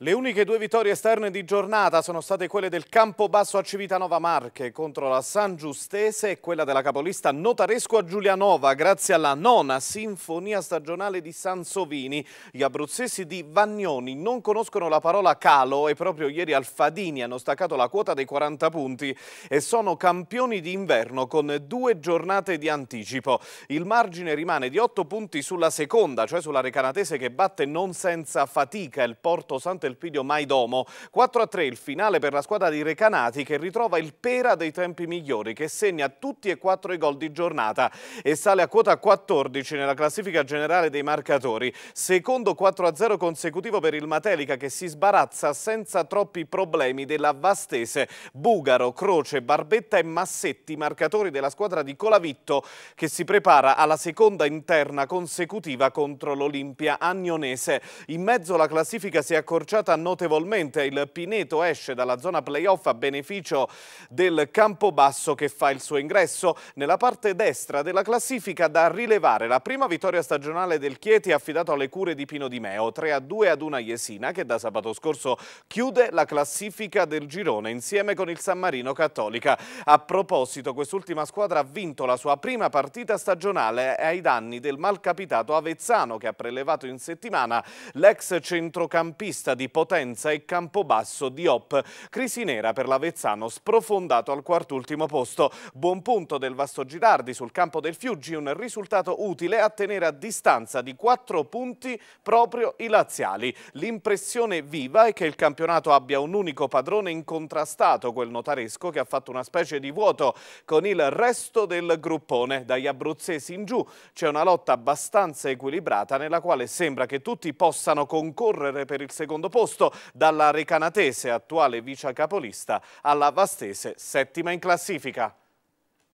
Le uniche due vittorie esterne di giornata sono state quelle del Campobasso a Civitanova Marche contro la San Giustese e quella della capolista Notaresco a Giulianova grazie alla nona sinfonia stagionale di Sansovini. Gli abruzzesi di Vagnoni non conoscono la parola calo e proprio ieri al Fadini hanno staccato la quota dei 40 punti e sono campioni di inverno con due giornate di anticipo. Il margine rimane di 8 punti sulla seconda, cioè sulla Recanatese che batte non senza fatica il Porto Santo Elpidio Maidomo. 4-3 a il finale per la squadra di Recanati che ritrova il Pera dei tempi migliori che segna tutti e quattro i gol di giornata e sale a quota 14 nella classifica generale dei marcatori. Secondo 4-0 a consecutivo per il Matelica che si sbarazza senza troppi problemi della Vastese. Bugaro, Croce, Barbetta e Massetti, marcatori della squadra di Colavitto che si prepara alla seconda interna consecutiva contro l'Olimpia Agnonese. In mezzo la classifica si è accorciata schiacciata notevolmente. Il Pineto esce dalla zona playoff a beneficio del Campobasso che fa il suo ingresso. Nella parte destra della classifica da rilevare la prima vittoria stagionale del Chieti affidato alle cure di Pino Di Meo, 3-2 a ad una Jesina che da sabato scorso chiude la classifica del girone insieme con il San Marino Cattolica. A proposito, quest'ultima squadra ha vinto la sua prima partita stagionale ai danni del malcapitato Avezzano che ha prelevato in settimana l'ex centrocampista di di Potenza e Campobasso di Op. Crisi nera per l'Avezzano sprofondato al quart'ultimo posto. Buon punto del Vasto Girardi sul campo del Fiuggi, un risultato utile a tenere a distanza di quattro punti proprio i laziali. L'impressione viva è che il campionato abbia un unico padrone incontrastato, quel notaresco che ha fatto una specie di vuoto con il resto del gruppone. Dagli abruzzesi in giù c'è una lotta abbastanza equilibrata nella quale sembra che tutti possano concorrere per il secondo posto posto dalla Recanatese, attuale vice capolista, alla Vastese, settima in classifica.